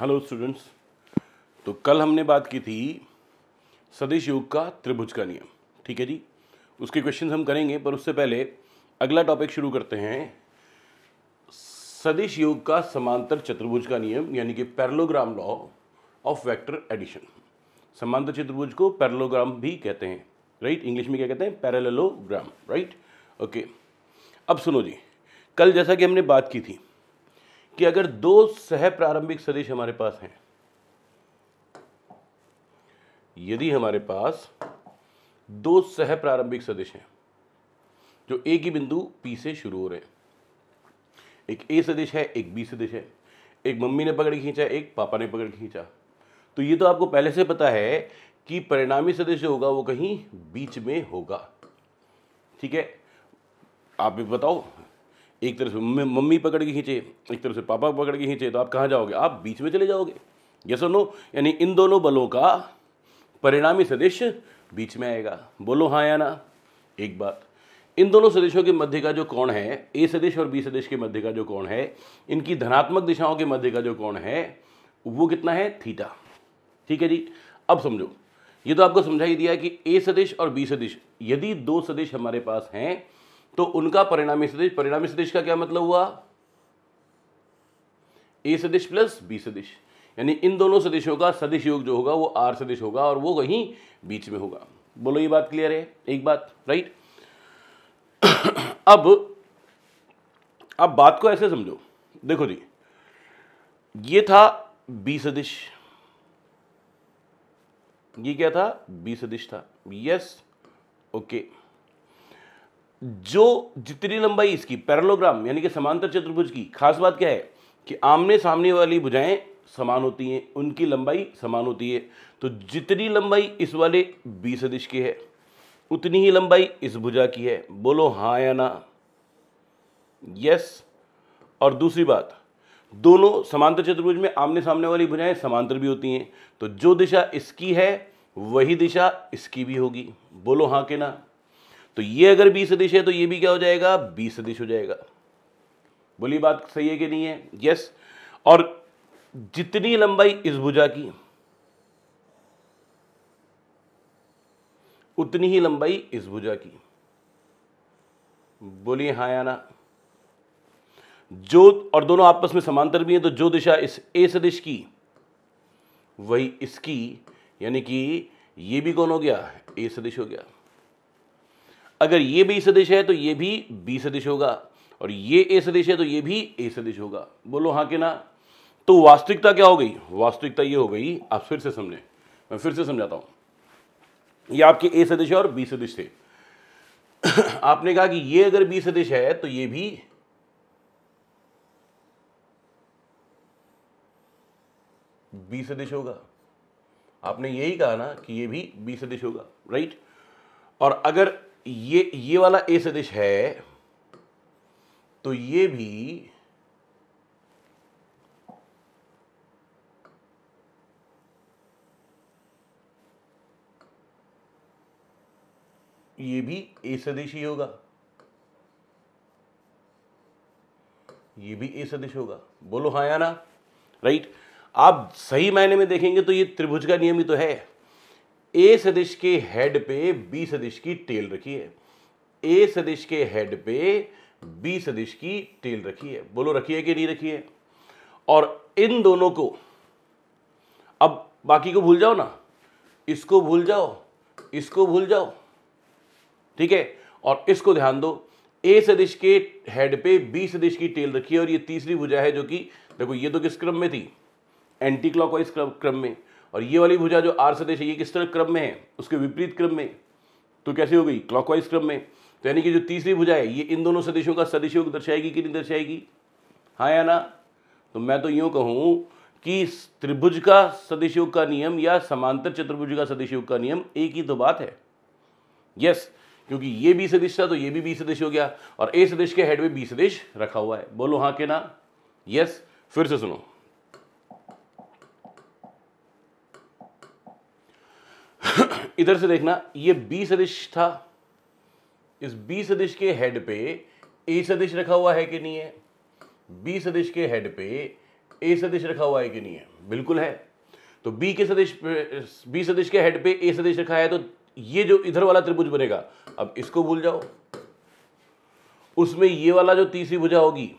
Hello students तो कल हमने बात की थी सदिश योग का त्रिभुज का नियम ठीक है जी उसके क्वेश्चन हम करेंगे पर उससे पहले अगला टॉपिक शुरू करते हैं सदिश योग का समांतर चतुर्भुज का नियम यानी कि parallelogram law of vector addition समांतर चतुर्भुज को पैरलोग्राम भी कहते हैं राइट इंग्लिश में क्या कहते हैं पैरेललोग्राम राइट ओके अब सुनो जी कल जैसा कि हमने बात की थी कि अगर दो सह प्रारंभिक सदिश हमारे पास हैं यदि हमारे पास दो सह प्रारंभिक सदिश हैं जो एक ही बिंदु पी से शुरू हो रहे हैं एक ए सदिश है एक बी सदिश है एक मम्मी ने पकड़ खींचा एक पापा ने पकड़ खींचा तो ये तो आपको पहले से पता है कि परिणामी सदिश होगा वो कहीं बीच में होगा ठीक है आप भी बताओ एक तरफ से मम्मी पकड़ के खींचे एक तरफ से पापा पकड़ के खींचे तो आप कहाँ जाओगे आप बीच में चले जाओगे ये सो नो यानी इन दोनों बलों का परिणामी सदस्य बीच में आएगा बोलो हाँ या ना एक बात इन दोनों सदस्यों के मध्य का जो कोण है ए सदस्य और बी सदस्य के मध्य का जो कोण है इनकी धनात्मक दिशाओं के मध्य का जो कोण है वो कितना है थीटा ठीक है जी अब समझो ये तो आपको समझा ही दिया कि ए सदिश और बी सदिश यदि दो सदिश हमारे पास हैं तो उनका परिणामी सदिश परिणामी सदिश का क्या मतलब हुआ ए सदिश प्लस बी सदिश यानी इन दोनों सदिशों का सदिश योग जो होगा वो आर सदिश होगा और वो कहीं बीच में होगा बोलो ये बात क्लियर है एक बात राइट अब अब बात को ऐसे समझो देखो जी ये था बी सदिश ये क्या था बी सदिश था यस ओके okay. जो जितनी लंबाई इसकी पैरलोग्राम यानी कि समांतर चतुर्भुज की खास बात क्या है कि आमने सामने वाली भुजाएं समान होती हैं उनकी लंबाई समान होती है तो जितनी लंबाई इस वाले बी सदिश की है उतनी ही लंबाई इस भुजा की है बोलो हाँ या ना यस और दूसरी बात दोनों समांतर चतुर्भुज में आमने सामने वाली भुजाएं समांतर भी होती हैं तो जो दिशा इसकी है वही दिशा इसकी भी होगी बोलो हाँ के ना तो ये अगर बी सदिश है तो ये भी क्या हो जाएगा बी सदिश हो जाएगा बोली बात सही है कि नहीं है यस और जितनी लंबाई इस भुजा की उतनी ही लंबाई इस भुजा की बोलिए हाँ या ना जो और दोनों आपस में समांतर भी हैं तो जो दिशा इस ए सदिश की वही इसकी यानी कि ये भी कौन हो गया ए सदिश हो गया अगर ये बी सदिश है तो ये भी बी सदिश होगा और ये ए सदिश है तो ये भी ए सदिश होगा बोलो हाँ के ना तो वास्तविकता क्या हो गई वास्तविकता ये हो गई आप फिर से समझें मैं फिर से समझाता हूँ ये आपके ए सदिश और बी सदिश थे आपने कहा कि ये अगर बी सदिश है तो ये भी बी सदिश होगा आपने यही कहा ना कि ये भी बी सदिश होगा राइट और अगर ये ये वाला ए सदिश है तो ये भी ये भी ए सदिश ही होगा ये भी ए सदिश होगा बोलो हाँ या ना राइट आप सही मायने में देखेंगे तो ये त्रिभुज का नियम ही तो है ए सदिश के हेड पे बी सदिश की टेल रखी है ए सदिश के हेड पे बी सदिश की टेल रखी है बोलो रखी है कि नहीं रखी है और इन दोनों को अब बाकी को भूल जाओ ना इसको भूल जाओ इसको भूल जाओ ठीक है और इसको ध्यान दो ए सदिश के हेड पे बी सदिश की टेल रखी है और ये तीसरी भुजा है जो कि देखो ये तो किस क्रम में थी एंटी क्लॉकवाइज क्रम में और ये वाली भुजा जो आर सदिश है ये किस तरह क्रम में है उसके विपरीत क्रम में तो कैसे हो गई क्लॉकवाइज क्रम में तो यानी कि जो तीसरी भुजा है ये इन दोनों सदिशों का सदिश योग दर्शाएगी कि नहीं दर्शाएगी हाँ या ना तो मैं तो यूँ कहूँ कि त्रिभुज का सदिश योग का नियम या समांतर चतुर्भुज का सदिश योग का नियम एक ही तो बात है यस क्योंकि ये बी सदिश था तो ये भी बी सदिश हो गया और ए सदिश के हेड में बी सदिश रखा हुआ है बोलो हाँ के ना यस फिर से सुनो इधर से देखना ये बी सदिश था इस बी सदिश के हेड पे ए सदिश रखा हुआ है कि नहीं है बी सदिश के हेड पे ए सदिश रखा हुआ है कि नहीं है बिल्कुल है तो बी के सदिश बी सदिश के हेड पे ए सदिश रखा है तो ये जो इधर वाला त्रिभुज बनेगा अब इसको भूल जाओ उसमें ये वाला जो तीसरी भुजा होगी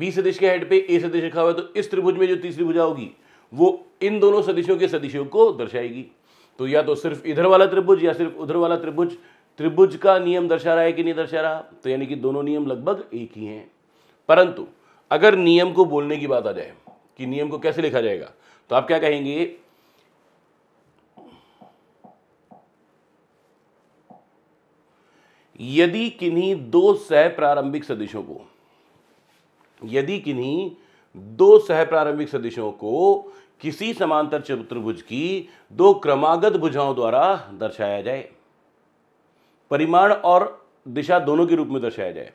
बी सदिश के हेड पे ए सदिश रखा हुआ है तो इस त्रिभुज में जो तीसरी भुजा होगी वो इन दोनों सदिशों के सदिशों को दर्शाएगी तो या तो सिर्फ इधर वाला त्रिभुज या सिर्फ उधर वाला त्रिभुज त्रिभुज का नियम दर्शा रहा है कि नहीं दर्शा रहा तो यानी कि दोनों नियम लगभग एक ही हैं परंतु अगर नियम को बोलने की बात आ जाए कि नियम को कैसे लिखा जाएगा तो आप क्या कहेंगे यदि किन्हीं दो सह प्रारंभिक सदिशों को यदि किन्हीं दो सह प्रारंभिक सदिशों को किसी समांतर चतुर्भुज की दो क्रमागत भुजाओं द्वारा दर्शाया जाए परिमाण और दिशा दोनों के रूप में दर्शाया जाए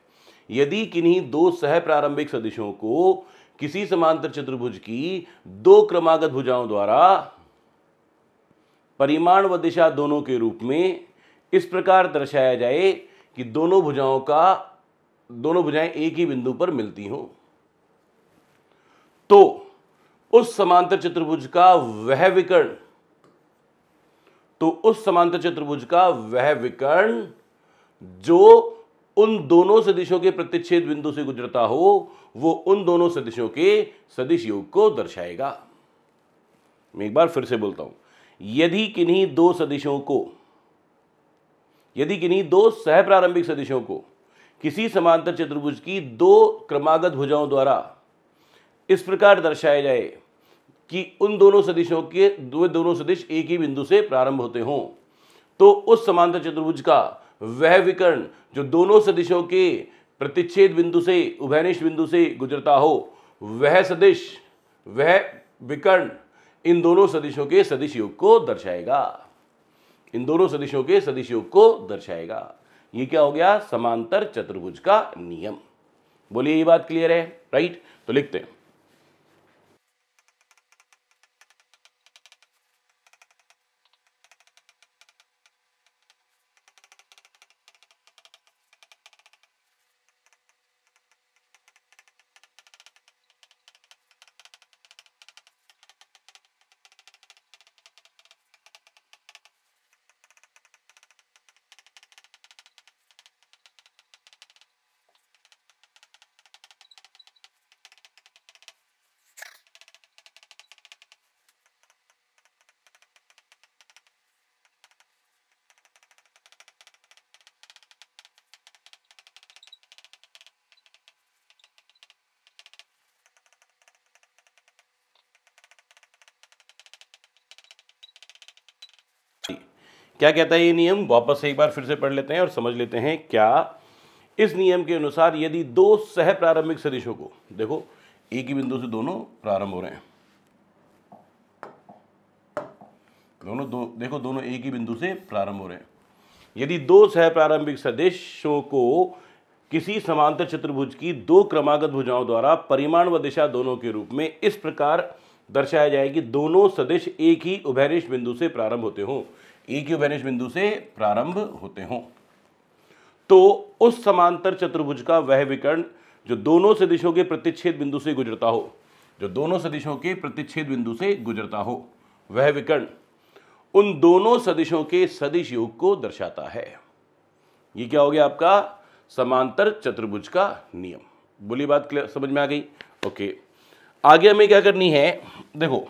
यदि किन्हीं दो सह प्रारंभिक सदिशों को किसी समांतर चतुर्भुज की दो क्रमागत भुजाओं द्वारा परिमाण व दिशा दोनों के रूप में इस प्रकार दर्शाया जाए कि दोनों भुजाओं का दोनों भुजाएं एक ही बिंदु पर मिलती हों तो उस समांतर चतुर्भुज का वह विकर्ण तो उस समांतर चतुर्भुज का वह विकर्ण जो उन दोनों सदिशों के प्रतिच्छेद बिंदु से गुजरता हो वो उन दोनों सदिशों के सदिश योग को दर्शाएगा मैं एक बार फिर से बोलता हूं यदि किन्हीं दो सदिशों को यदि किन्हीं दो सहप्रारंभिक सदिशों को किसी समांतर चतुर्भुज की दो क्रमागत भुजाओं द्वारा इस प्रकार दर्शाया जाए कि उन दोनों सदिशों के दो दोनों सदिश एक ही बिंदु से प्रारंभ होते हों तो उस समांतर चतुर्भुज का वह विकर्ण जो दोनों सदिशों के प्रतिच्छेद बिंदु से उभयनिष्ठ बिंदु से गुजरता हो वह सदिश वह विकर्ण इन दोनों सदिशों के सदिश योग को दर्शाएगा इन दोनों सदिशों के सदिश योग को दर्शाएगा ये क्या हो गया समांतर चतुर्भुज का नियम बोलिए ये बात क्लियर है राइट तो लिखते हैं क्या कहता है ये नियम वापस एक बार फिर से पढ़ लेते हैं और समझ लेते हैं क्या इस नियम के अनुसार यदि दो सह प्रारंभिक सदिशों को देखो एक ही बिंदु से दोनों प्रारंभ हो रहे हैं दोनों दो देखो दोनों एक ही बिंदु से प्रारंभ हो रहे हैं यदि दो सह प्रारंभिक सदिशों को किसी समांतर चतुर्भुज की दो क्रमागत भुजाओं द्वारा परिमाण व दिशा दोनों के रूप में इस प्रकार दर्शाया जाए कि दोनों सदिश एक ही उभयनिष्ठ बिंदु से प्रारंभ होते हों ई क्यू वैनिश बिंदु से प्रारंभ होते हों तो उस समांतर चतुर्भुज का वह विकर्ण जो दोनों सदिशों के प्रतिच्छेद बिंदु से गुजरता हो जो दोनों सदिशों के प्रतिच्छेद बिंदु से गुजरता हो वह विकर्ण उन दोनों सदिशों के सदिश योग को दर्शाता है ये क्या हो गया आपका समांतर चतुर्भुज का नियम बोली बात क्लियर समझ में आ गई ओके आगे हमें क्या करनी है देखो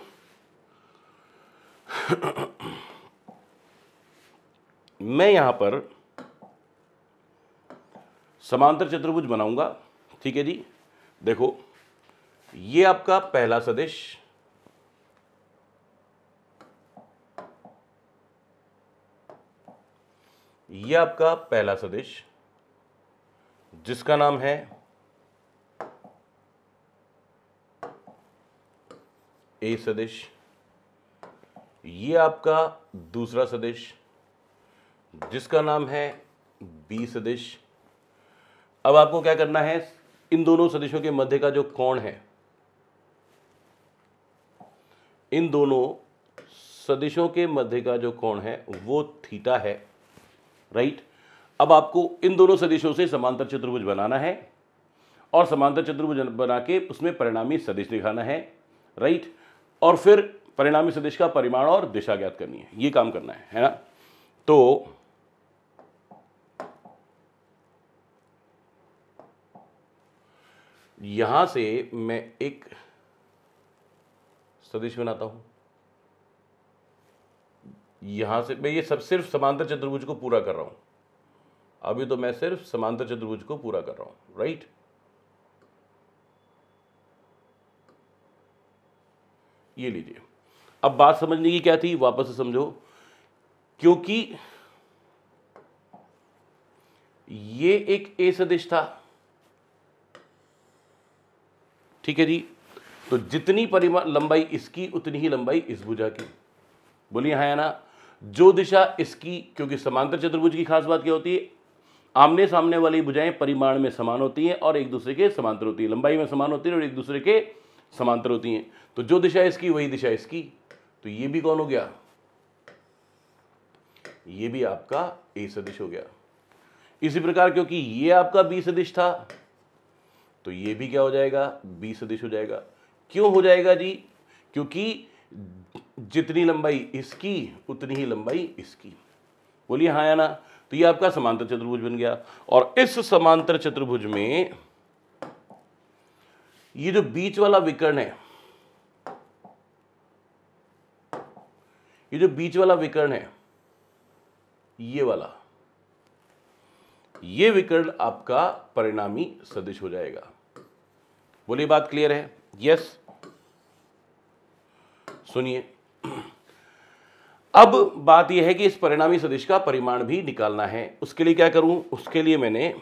मैं यहाँ पर समांतर चतुर्भुज बनाऊंगा ठीक है जी देखो ये आपका पहला सदिश ये आपका पहला सदिश जिसका नाम है ए सदिश ये आपका दूसरा सदिश जिसका नाम है बी सदिश अब आपको क्या करना है इन दोनों सदिशों के मध्य का जो कोण है इन दोनों सदिशों के मध्य का जो कोण है वो थीटा है राइट अब आपको इन दोनों सदिशों से समांतर चतुर्भुज बनाना है और समांतर चतुर्भुज बना के उसमें परिणामी सदिश दिखाना है राइट और फिर परिणामी सदिश का परिमाण और दिशा ज्ञात करनी है ये काम करना है है ना तो यहाँ से मैं एक सदिश बनाता हूँ यहाँ से मैं ये सब सिर्फ समांतर चतुर्भुज को पूरा कर रहा हूँ अभी तो मैं सिर्फ समांतर चतुर्भुज को पूरा कर रहा हूँ राइट ये लीजिए अब बात समझने की क्या थी वापस से समझो क्योंकि ये एक ए सदिश था ठीक है जी तो जितनी परिमा लंबाई इसकी उतनी ही लंबाई इस भुजा की बोलिए हाँ ना जो दिशा इसकी क्योंकि समांतर चतुर्भुज की खास बात क्या होती है आमने सामने वाली भुजाएं परिमाण में समान होती हैं और एक दूसरे के समांतर होती है लंबाई में समान होती है और एक दूसरे के समांतर होती हैं तो जो दिशा इसकी वही दिशा इसकी तो ये भी कौन हो गया ये भी आपका ए सदिश हो गया इसी प्रकार क्योंकि ये आपका बी सदिश था तो ये भी क्या हो जाएगा बी सदिश हो जाएगा क्यों हो जाएगा जी क्योंकि जितनी लंबाई इसकी उतनी ही लंबाई इसकी बोलिए हाँ या ना तो ये आपका समांतर चतुर्भुज बन गया और इस समांतर चतुर्भुज में ये जो बीच वाला विकर्ण है ये जो बीच वाला विकर्ण है ये वाला ये विकर्ण आपका परिणामी सदिश हो जाएगा बोली बात क्लियर है यस सुनिए अब बात यह है कि इस परिणामी सदिश का परिमाण भी निकालना है उसके लिए क्या करूं उसके लिए मैंने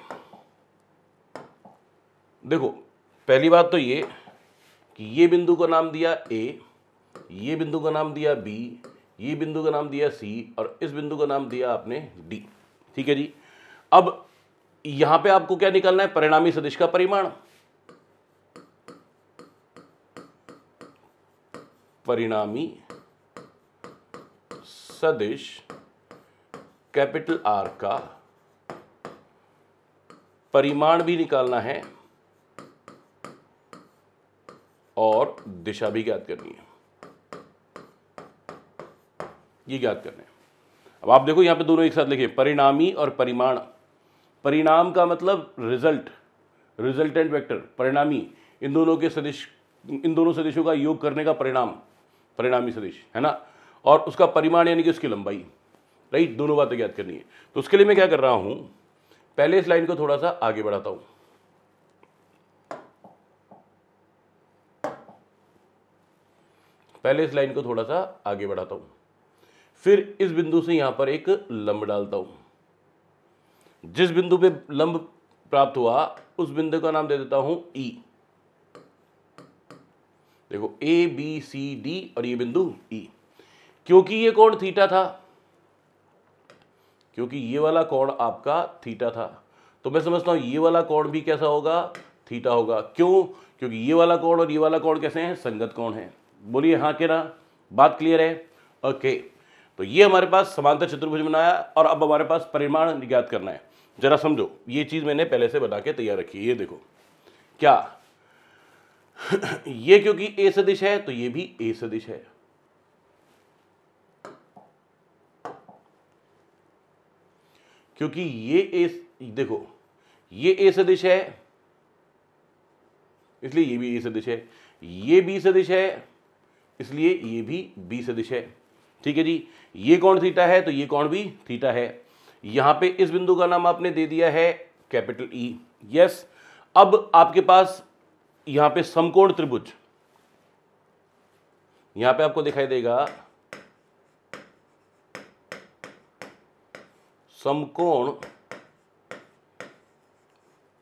देखो पहली बात तो ये कि ये बिंदु का नाम दिया ए ये बिंदु का नाम दिया बी ये बिंदु का नाम दिया सी और इस बिंदु का नाम दिया आपने डी ठीक है जी अब यहां पे आपको क्या निकालना है परिणामी सदिश का परिमाण परिणामी सदिश कैपिटल आर का परिमाण भी निकालना है और दिशा भी ज्ञात करनी है ये ज्ञात करना है अब आप देखो यहां पे दोनों एक साथ लिखे परिणामी और परिमाण परिणाम का मतलब रिजल्ट रिजल्टेंट वेक्टर परिणामी इन दोनों के सदिश इन दोनों सदिशों का योग करने का परिणाम परिणामी सदिश है ना और उसका परिमाण यानी कि उसकी लंबाई राइट दोनों बातें याद करनी है तो उसके लिए मैं क्या कर रहा हूँ पहले इस लाइन को थोड़ा सा आगे बढ़ाता हूँ पहले इस लाइन को थोड़ा सा आगे बढ़ाता हूँ फिर इस बिंदु से यहाँ पर एक लंब डालता हूँ जिस बिंदु पे लंब प्राप्त हुआ उस बिंदु का नाम दे देता हूँ ई e. देखो ए बी सी डी और ये बिंदु ई e। क्योंकि ये कोण थीटा था क्योंकि ये वाला कोण आपका थीटा था तो मैं समझता हूं ये वाला कोण भी कैसा होगा थीटा होगा क्यों क्योंकि ये वाला कोण और ये वाला कोण कैसे हैं संगत कोण है बोलिए हाँ के ना बात क्लियर है ओके तो ये हमारे पास समांतर चतुर्भुज बनाया और अब हमारे पास परिमाण ज्ञात करना है जरा समझो ये चीज़ मैंने पहले से बना के तैयार रखी है ये देखो क्या ये क्योंकि ए सदिश है तो ये भी ए सदिश है क्योंकि ये ए देखो ये ए सदिश है इसलिए ये भी ए सदिश है ये बी सदिश है इसलिए ये भी बी सदिश है ठीक है जी ये कौन थीटा है तो ये कौन भी थीटा है यहां पे इस बिंदु का नाम आपने दे दिया है कैपिटल ई यस अब आपके पास यहां पे समकोण त्रिभुज यहां पे आपको दिखाई देगा समकोण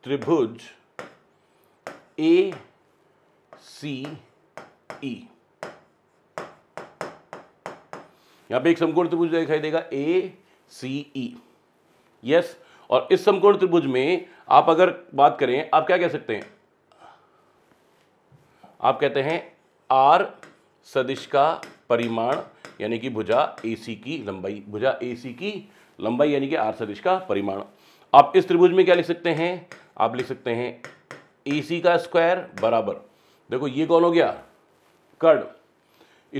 त्रिभुज ए सी ई यहां पे एक समकोण त्रिभुज दिखाई देगा ए सी ई यस और इस समकोण त्रिभुज में आप अगर बात करें आप क्या कह सकते हैं आप कहते हैं आर सदिश का परिमाण यानी कि भुजा ए सी की लंबाई भुजा ए सी की लंबाई यानी कि आर सदिश का परिमाण आप इस त्रिभुज में क्या लिख सकते हैं आप लिख सकते हैं ए सी का स्क्वायर बराबर देखो ये कौन हो गया कर्ण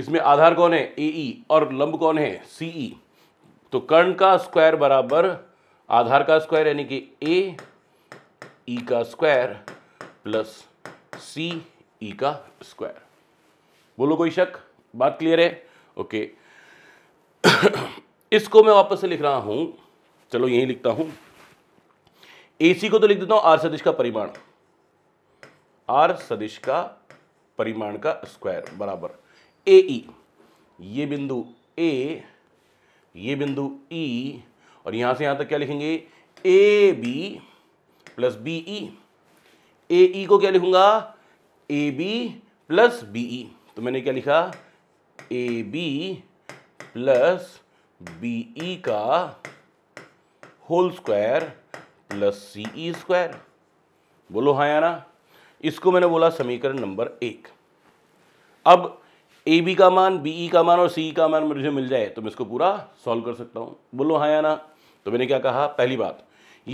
इसमें आधार कौन है ए ई e, और लंब कौन है सी ई e। तो कर्ण का स्क्वायर बराबर आधार का स्क्वायर यानी कि ए ई e का square plus C E e का स्क्वायर बोलो कोई शक बात क्लियर है ओके इसको मैं वापस से लिख रहा हूं चलो यही लिखता हूं ए सी को तो लिख देता हूं आर सदिश का परिमाण आर सदिश का परिमाण का स्क्वायर बराबर ए ई e, ये बिंदु ए ये बिंदु ई e, और यहां से यहां तक क्या लिखेंगे A B plus B E A E को क्या लिखूंगा A B plus B E तो मैंने क्या लिखा A B plus B E का whole square plus C E square बोलो हाँ याना इसको मैंने बोला समीकरण नंबर एक अब ए बी का मान बी ई e का मान और सी e का मान मुझे मिल जाए तो मैं इसको पूरा सॉल्व कर सकता हूँ बोलो हाँ याना तो मैंने क्या कहा पहली बात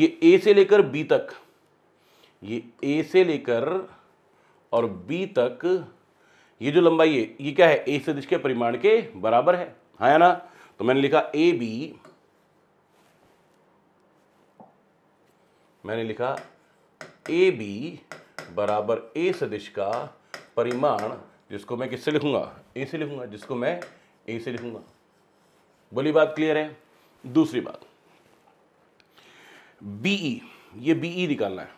ये ए से लेकर बी तक ये ए से लेकर और बी तक ये जो लंबाई है ये क्या है ए सदिश के परिमाण के बराबर है हाँ या ना तो मैंने लिखा ए बी मैंने लिखा ए बी बराबर ए सदिश का परिमाण जिसको मैं किससे लिखूंगा ए से लिखूंगा जिसको मैं ए से लिखूंगा बोली बात क्लियर है दूसरी बात बीई e, ये बीई e निकालना है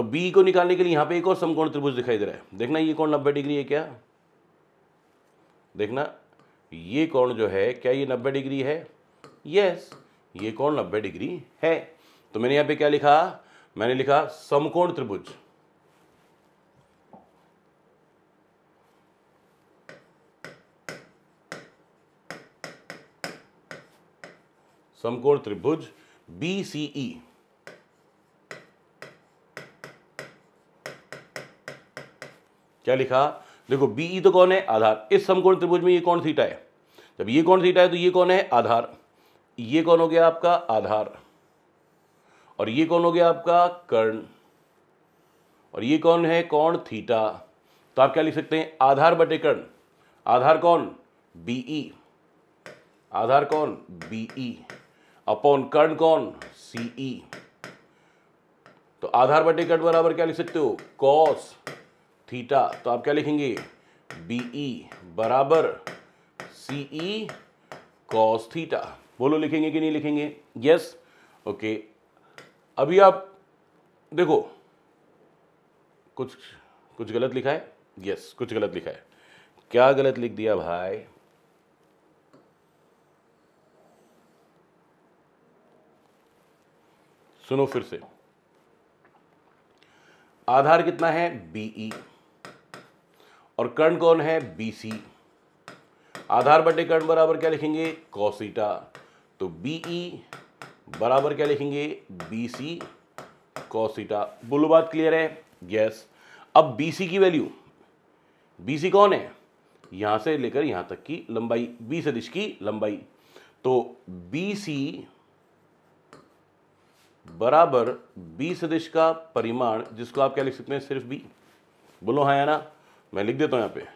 तो बी को निकालने के लिए यहां पे एक और समकोण त्रिभुज दिखाई दे रहा है देखना ये कौन नब्बे डिग्री है क्या देखना ये कौन जो है क्या ये नब्बे डिग्री है यस ये कौन नब्बे डिग्री है तो मैंने यहां पे क्या लिखा मैंने लिखा समकोण त्रिभुज समकोण त्रिभुज बी सी ई क्या लिखा देखो बी ई e तो कौन है आधार इस समकोण त्रिभुज में ये कौन थीटा है जब ये कौन थीटा है तो ये कौन है आधार ये कौन हो गया आपका आधार और ये कौन हो गया आपका कर्ण और ये कौन है कौन थीटा तो आप क्या लिख सकते हैं आधार बटे कर्ण आधार कौन बीई e। आधार कौन बीई e। अपॉन कर्ण कौन सीई तो आधार बटे कर्ण बराबर क्या लिख सकते हो कॉस थीटा तो आप क्या लिखेंगे बी ई e बराबर सी ई कॉस थीटा बोलो लिखेंगे कि नहीं लिखेंगे यस ओके अभी आप देखो कुछ कुछ गलत लिखा है यस कुछ गलत लिखा है क्या गलत लिख दिया भाई सुनो फिर से आधार कितना है बीई और कर्ण कौन है बी सी आधार बटे कर्ण बराबर क्या लिखेंगे कॉसीटा तो बी ई e बराबर क्या लिखेंगे बी सी कॉसीटा बोलो बात क्लियर है यस अब बी सी की वैल्यू बी सी कौन है यहां से लेकर यहां तक की लंबाई बी सदिश की लंबाई तो बी सी बराबर बी सदिश का परिमाण जिसको आप क्या लिख सकते हैं सिर्फ बी बोलो हाँ या ना मैं लिख देता हूं यहां पे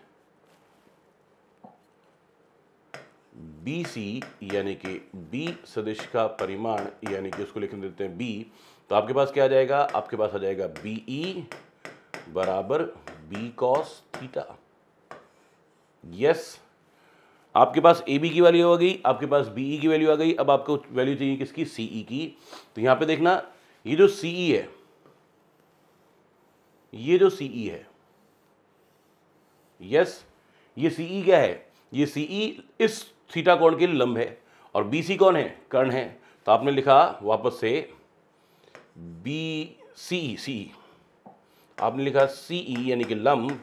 बी सी यानी कि बी सदिश का परिमाण यानी कि उसको लिख देते हैं बी तो आपके पास क्या आ जाएगा आपके पास आ जाएगा बी ई e बराबर बी कॉस थीटा यस आपके पास ए बी की वैल्यू आ गई आपके पास बी ई e की वैल्यू आ गई अब आपको वैल्यू चाहिए किसकी सी ई e की तो यहां पे देखना ये जो सी ई है ये जो सी ई है यस ये सीई e क्या है ये सीई e इस थीटा कोण के लंब है और बी सी कौन है कर्ण है तो आपने लिखा वापस से बी सी सी आपने लिखा सी ई e यानी कि लंब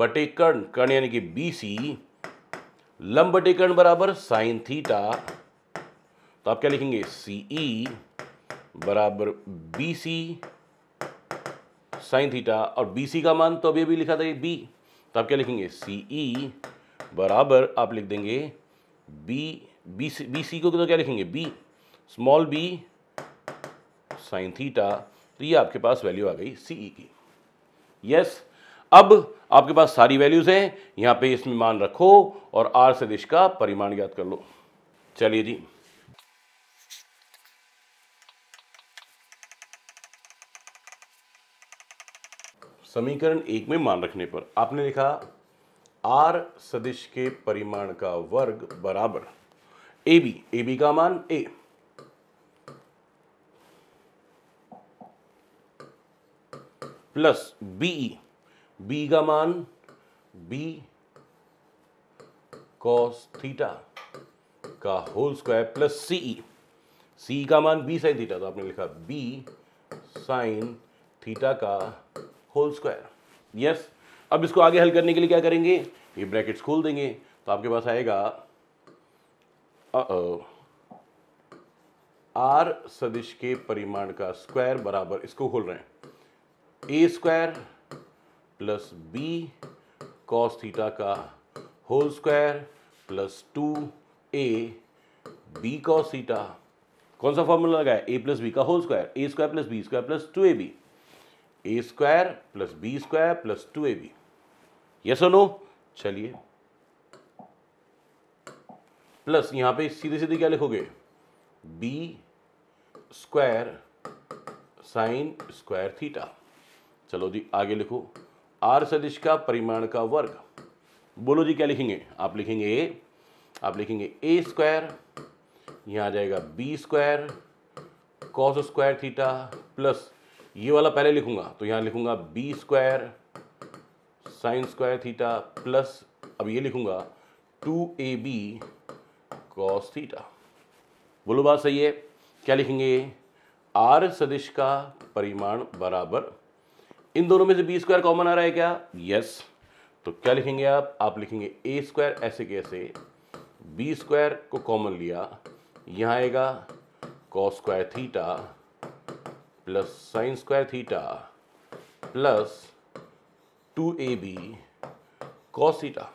बटे कर्ण कर्ण यानी कि बी सी लंब बटे कर्ण बराबर साइन थीटा तो आप क्या लिखेंगे सी ई बराबर बी सी साइन थीटा और बी सी का मान तो अभी अभी लिखा था ये बी तो आप क्या लिखेंगे सी ई e बराबर आप लिख देंगे B B C B C को तो क्या लिखेंगे B small B sine theta तो ये आपके पास वैल्यू आ गई सी ई e की यस अब आपके पास सारी वैल्यूज़ हैं यहाँ पे इसमें मान रखो और आर से दिश का परिमाण याद कर लो चलिए जी समीकरण एक में मान रखने पर आपने लिखा आर सदिश के परिमाण का वर्ग बराबर ए बी ए बी का मान ए प्लस बी बी का मान बी कॉस थीटा का whole square plus C C का मान बी साइन थीटा तो आपने लिखा बी साइन थीटा का होल स्क्वायर यस अब इसको आगे हल करने के लिए क्या करेंगे ये ब्रैकेट्स खोल देंगे तो आपके पास आएगा आर सदिश के परिमाण का स्क्वायर बराबर इसको खोल रहे हैं A square plus B cos theta का whole square plus two A B cos theta कौन सा फॉर्मूला लगाया ए प्लस बी का whole square A square plus B square plus two A B A square plus B square plus two A B ये सुनो चलिए plus यहां पे सीधे सीधे क्या लिखोगे B square sine square theta चलो जी आगे लिखो आर सदिश का परिमाण का वर्ग बोलो जी क्या लिखेंगे आप लिखेंगे ए आप लिखेंगे ए स्क्वायर यहां आ जाएगा B square cos square theta plus ये वाला पहले लिखूंगा तो यहाँ लिखूंगा B square sine square theta plus अब ये लिखूंगा two A B cos theta बोलो बात सही है क्या लिखेंगे आर सदिश का परिमाण बराबर इन दोनों में से बी स्क्वायर कॉमन आ रहा है क्या यस तो क्या लिखेंगे आप आप लिखेंगे ए स्क्वायर ऐसे कैसे बी स्क्वायर को कॉमन लिया यहाँ आएगा cos square theta plus sine square theta plus two A B cos theta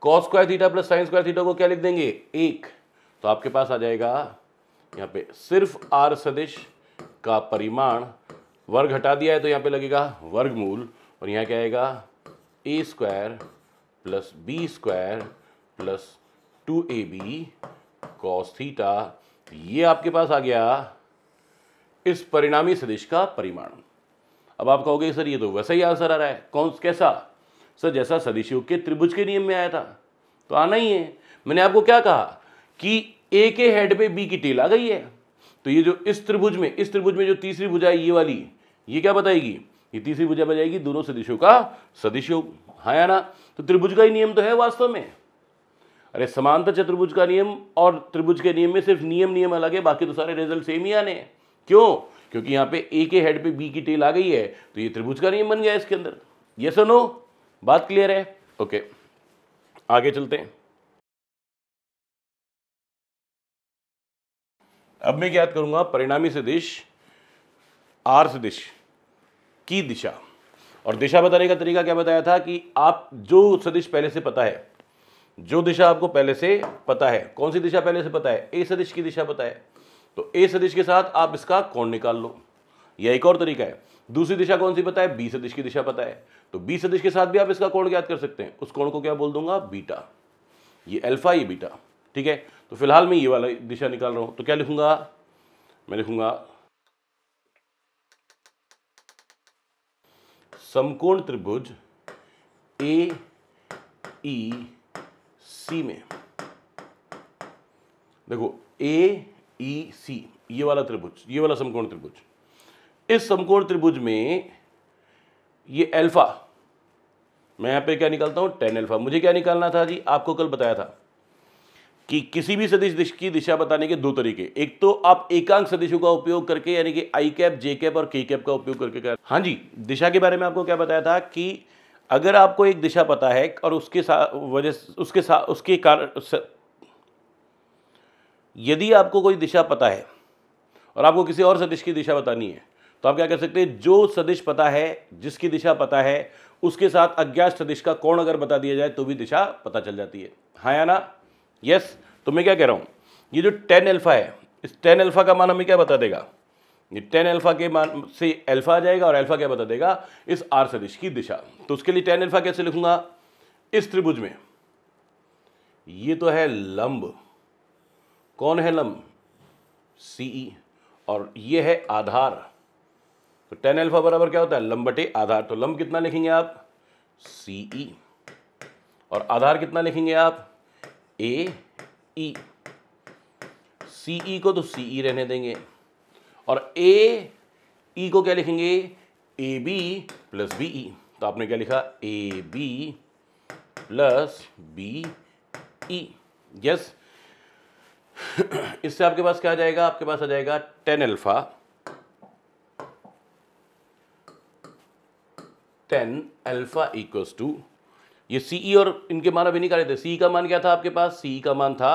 cos square theta plus sine square theta को क्या लिख देंगे एक तो आपके पास आ जाएगा यहाँ पे सिर्फ आर सदिश का परिमाण वर्ग हटा दिया है तो यहाँ पे लगेगा वर्गमूल और यहाँ क्या आएगा A square plus B square plus two A B cos theta ये आपके पास आ गया इस परिणामी सदिश का परिमाण अब आप कहोगे सर ये तो वैसा ही आंसर आ रहा है कौन कैसा सर जैसा सदिश योग के त्रिभुज के नियम में आया था तो आना ही है मैंने आपको क्या कहा कि ए के हेड पे बी की टेल आ गई है तो ये जो इस त्रिभुज में इस त्रिभुज में जो तीसरी भुजा है ये वाली ये क्या बताएगी ये तीसरी भुजा बताएगी दोनों सदिशों का सदिश योग हाँ या ना तो त्रिभुज का ही नियम तो है वास्तव में अरे समांतर चतुर्भुज का नियम और त्रिभुज के नियम में सिर्फ नियम नियम अलग है बाकी तो सारे रिजल्ट सेम ही आने हैं क्यों क्योंकि यहाँ पे ए के हेड पे बी की टेल आ गई है तो ये त्रिभुज का नियम बन गया इसके अंदर ये सुनो बात क्लियर है ओके आगे चलते हैं अब मैं याद करूंगा परिणामी सदिश आर सदिश की दिशा और दिशा बताने का तरीका क्या बताया था कि आप जो सदिश पहले से पता है जो दिशा आपको पहले से पता है कौन सी दिशा पहले से पता है ए सदिश की दिशा पता है तो ए सदिश के साथ आप इसका कोण निकाल लो यह एक और तरीका है दूसरी दिशा कौन सी पता है बी सदिश की दिशा पता है तो बी सदिश के साथ भी आप इसका कोण ज्ञात कर सकते हैं उस कोण को क्या बोल दूंगा बीटा ये अल्फा ये बीटा ठीक है तो फिलहाल मैं ये वाला दिशा निकाल रहा हूं तो क्या लिखूंगा मैं लिखूंगा समकोण त्रिभुज ए ई सी में देखो ए ई e, सी ये वाला त्रिभुज ये वाला समकोण त्रिभुज इस समकोण त्रिभुज में ये अल्फा मैं यहाँ पे क्या निकालता हूँ टेन अल्फा मुझे क्या निकालना था जी आपको कल बताया था कि किसी भी सदिश दिश की दिशा बताने के दो तरीके एक तो आप एकांक सदिशों का उपयोग करके यानी कि आई कैप जे कैप और के कैप का उपयोग करके कर हाँ जी दिशा के बारे में आपको क्या बताया था कि अगर आपको एक दिशा पता है और उसके साथ वजह उसके साथ उसके कारण यदि आपको कोई दिशा पता है और आपको किसी और सदिश की दिशा बतानी है तो आप क्या कर सकते हैं जो सदिश पता है जिसकी दिशा पता है उसके साथ अज्ञात सदिश का कोण अगर बता दिया जाए तो भी दिशा पता चल जाती है हाँ या ना यस तो मैं क्या कह रहा हूँ ये जो टेन एल्फा है इस टेन एल्फा का मान हमें क्या बता देगा ये टेन एल्फा के मान से अल्फ़ा आ जाएगा और एल्फा क्या बता देगा इस आर सदिश की दिशा तो उसके लिए टेन एल्फा कैसे लिखूंगा इस त्रिभुज में ये तो है लंब कौन है लम ई e. और ये है आधार तो टेन एल्फा बराबर क्या होता है लम बटे आधार तो लम कितना लिखेंगे आप सीई e. और आधार कितना लिखेंगे आप ए ई ई को तो सी ई e रहने देंगे और ए ई को क्या लिखेंगे A B plus B E तो आपने क्या लिखा A B plus B E yes इससे आपके पास क्या आ जाएगा आपके पास आ जाएगा tan alpha tan alpha equals to ये सीई e और इनके मान अभी निकाले थे सी e का मान क्या था आपके पास सीई e का मान था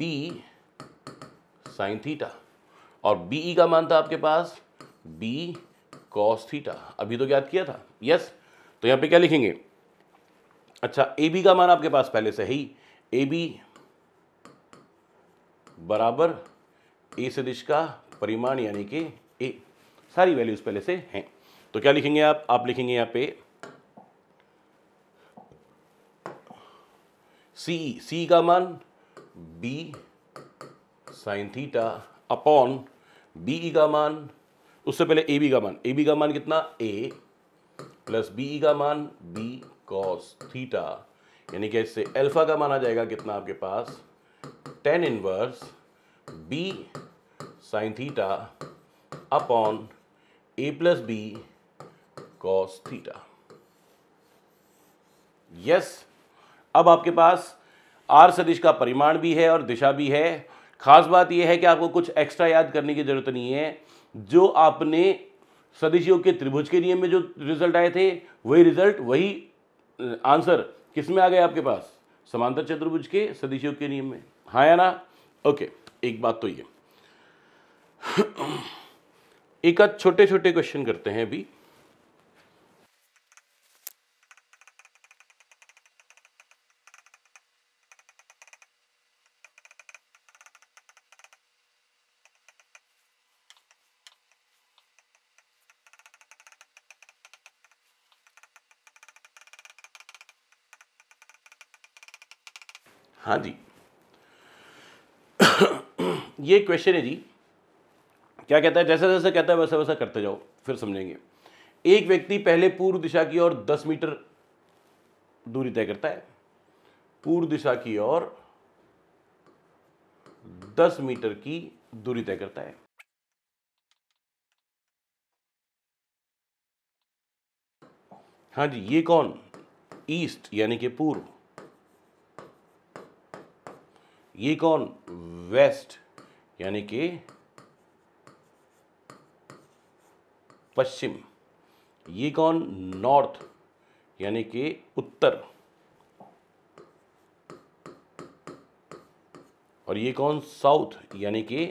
बी साइन थीटा और बीई का मान था आपके पास बी कॉस थीटा अभी तो याद किया था यस तो यहां पे क्या लिखेंगे अच्छा ए बी का मान आपके पास पहले से ही ए बी बराबर ए सदिश का परिमाण यानी कि ए सारी वैल्यूज पहले से हैं तो क्या लिखेंगे आप आप लिखेंगे यहां पे सी सी का मान B sine theta upon B का मान उससे पहले ए बी का मान ए बी का मान कितना ए प्लस बी का मान बी कॉस थीटा यानी कि इससे अल्फ़ा का माना जाएगा कितना आपके पास tan inverse B sine theta upon A plus B cos theta yes अब आपके पास आर सदिश का परिमाण भी है और दिशा भी है खास बात यह है कि आपको कुछ एक्स्ट्रा याद करने की ज़रूरत नहीं है जो आपने सदिश योग के त्रिभुज के नियम में जो रिजल्ट आए थे वही रिजल्ट वही आंसर किस में आ गए आपके पास समांतर चतुर्भुज के सदिशों के नियम में हाँ या ना ओके एक बात तो ये एक आध छोटे छोटे क्वेश्चन करते हैं अभी हाँ जी ये क्वेश्चन है जी क्या कहता है जैसा जैसा कहता है वैसा वैसा करते जाओ फिर समझेंगे एक व्यक्ति पहले पूर्व दिशा की ओर दस मीटर दूरी तय करता है पूर्व दिशा की ओर दस मीटर की दूरी तय करता है हाँ जी ये कौन ईस्ट यानी कि पूर्व ये कौन वेस्ट यानी कि पश्चिम ये कौन नॉर्थ यानी कि उत्तर और ये कौन साउथ यानी कि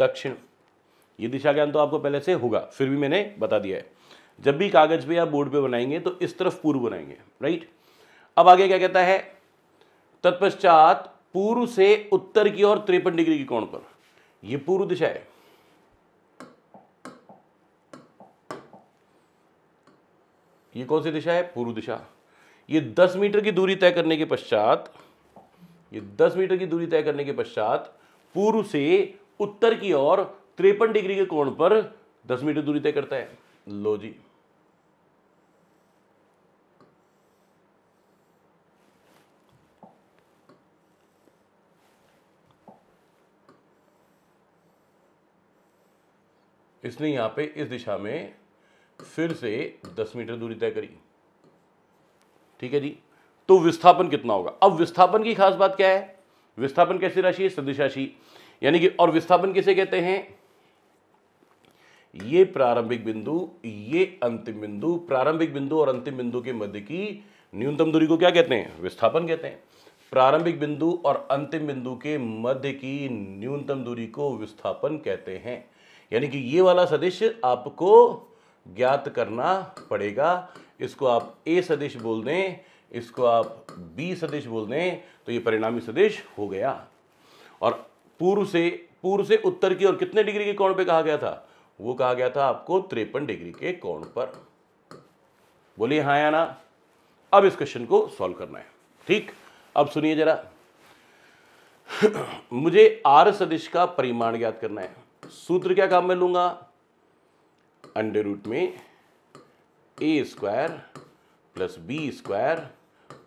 दक्षिण ये दिशा ज्ञान तो आपको पहले से होगा फिर भी मैंने बता दिया है जब भी कागज पे या बोर्ड पे बनाएंगे तो इस तरफ पूर्व बनाएंगे राइट अब आगे क्या कहता है तत्पश्चात पूर्व से उत्तर की ओर त्रेपन डिग्री की कोण पर यह पूर्व दिशा है ये कौन सी दिशा है पूर्व दिशा ये 10 मीटर की दूरी तय करने के पश्चात ये 10 मीटर की दूरी तय करने के पश्चात पूर्व से उत्तर की ओर त्रेपन डिग्री के कोण पर 10 मीटर दूरी तय करता है लो जी इसने यहाँ पे इस दिशा में फिर से 10 मीटर दूरी तय करी ठीक है जी तो विस्थापन कितना होगा अब विस्थापन की खास बात क्या है विस्थापन कैसी राशि है सदिश राशि यानी कि और विस्थापन किसे कहते हैं ये प्रारंभिक बिंदु ये अंतिम बिंदु प्रारंभिक बिंदु और अंतिम बिंदु के मध्य की न्यूनतम दूरी को क्या कहते हैं विस्थापन कहते हैं प्रारंभिक बिंदु और अंतिम बिंदु के मध्य की न्यूनतम दूरी को विस्थापन कहते हैं यानी कि ये वाला सदिश आपको ज्ञात करना पड़ेगा इसको आप ए सदिश बोल दें इसको आप बी सदिश बोल दें तो ये परिणामी सदिश हो गया और पूर्व से पूर्व से उत्तर की और कितने डिग्री के कोण पे कहा गया था वो कहा गया था आपको त्रेपन डिग्री के कोण पर बोलिए हाँ या ना अब इस क्वेश्चन को सॉल्व करना है ठीक अब सुनिए जरा मुझे आर सदिश का परिमाण ज्ञात करना है सूत्र क्या काम में लूंगा अंडर रूट में A square plus B square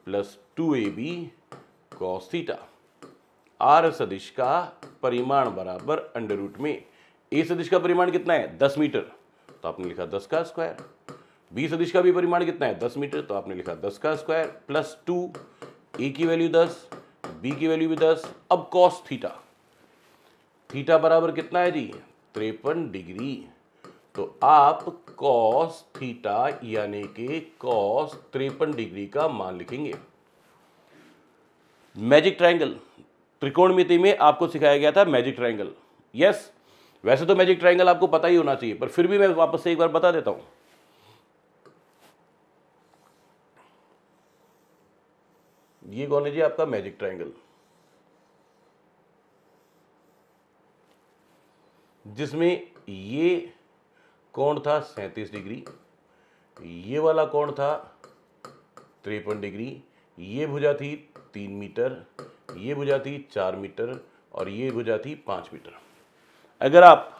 plus two A B cos theta R सदिश का परिमाण बराबर अंडर रूट में ए सदिश का परिमाण कितना है दस मीटर तो आपने लिखा दस का स्क्वायर बी सदिश का भी परिमाण कितना है दस मीटर तो आपने लिखा दस का स्क्वायर प्लस टू ए की वैल्यू दस बी की वैल्यू भी दस अब कॉस थीटा थीटा बराबर कितना है जी त्रेपन डिग्री तो आप कॉस थीटा यानी कि कॉस त्रेपन डिग्री का मान लिखेंगे मैजिक ट्रायंगल त्रिकोणमिति में आपको सिखाया गया था मैजिक ट्रायंगल यस वैसे तो मैजिक ट्रायंगल आपको पता ही होना चाहिए पर फिर भी मैं वापस से एक बार बता देता हूं ये कौन है जी आपका मैजिक ट्रायंगल जिसमें ये कोण था सैंतीस डिग्री ये वाला कोण था त्रेपन डिग्री ये भुजा थी तीन मीटर ये भुजा थी चार मीटर और ये भुजा थी पाँच मीटर अगर आप